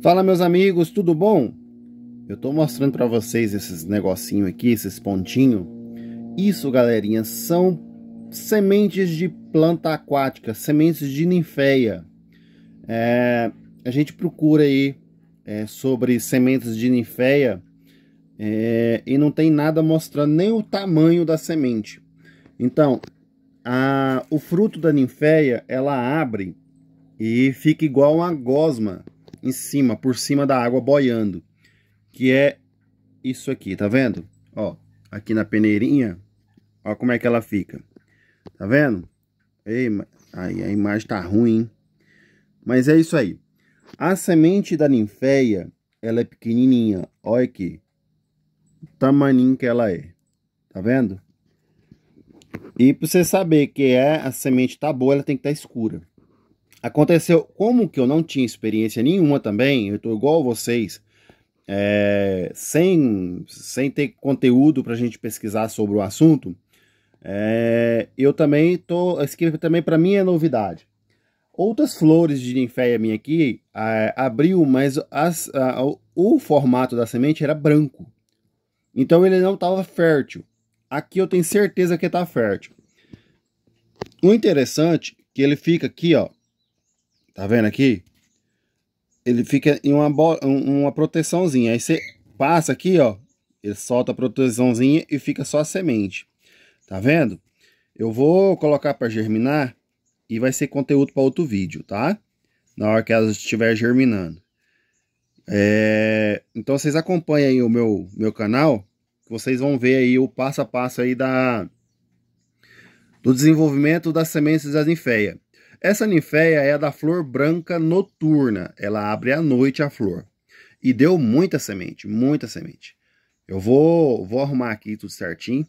Fala meus amigos, tudo bom? Eu tô mostrando para vocês esses negocinho aqui, esses pontinho. Isso, galerinha, são sementes de planta aquática, sementes de ninféia. É, a gente procura aí é, sobre sementes de ninféia é, e não tem nada mostrando nem o tamanho da semente. Então, a, o fruto da ninféia, ela abre e fica igual uma gosma, em cima, por cima da água boiando, que é isso aqui, tá vendo? Ó, aqui na peneirinha, ó como é que ela fica. Tá vendo? Ei, aí a imagem tá ruim, hein? Mas é isso aí. A semente da ninféia, ela é pequenininha, olha aqui. O tamaninho que ela é, tá vendo? E para você saber que é a semente tá boa, ela tem que estar tá escura. Aconteceu, como que eu não tinha experiência nenhuma também, eu estou igual a vocês, é, sem, sem ter conteúdo para a gente pesquisar sobre o assunto, é, eu também tô, isso também para mim é novidade. Outras flores de ninféia minha aqui abriu, mas as, a, o formato da semente era branco. Então ele não estava fértil. Aqui eu tenho certeza que está fértil. O interessante é que ele fica aqui, ó, Tá vendo aqui? Ele fica em uma, uma proteçãozinha. Aí você passa aqui, ó. Ele solta a proteçãozinha e fica só a semente. Tá vendo? Eu vou colocar para germinar e vai ser conteúdo para outro vídeo, tá? Na hora que ela estiver germinando. É... Então vocês acompanhem aí o meu, meu canal, que vocês vão ver aí o passo a passo aí da... do desenvolvimento das sementes das ninfeias. Essa ninféia é a da flor branca noturna. Ela abre à noite a flor. E deu muita semente, muita semente. Eu vou, vou arrumar aqui tudo certinho.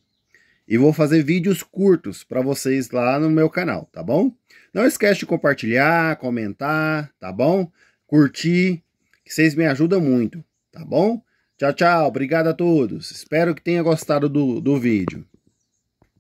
E vou fazer vídeos curtos para vocês lá no meu canal, tá bom? Não esquece de compartilhar, comentar, tá bom? Curtir, que vocês me ajudam muito, tá bom? Tchau, tchau. Obrigado a todos. Espero que tenha gostado do, do vídeo.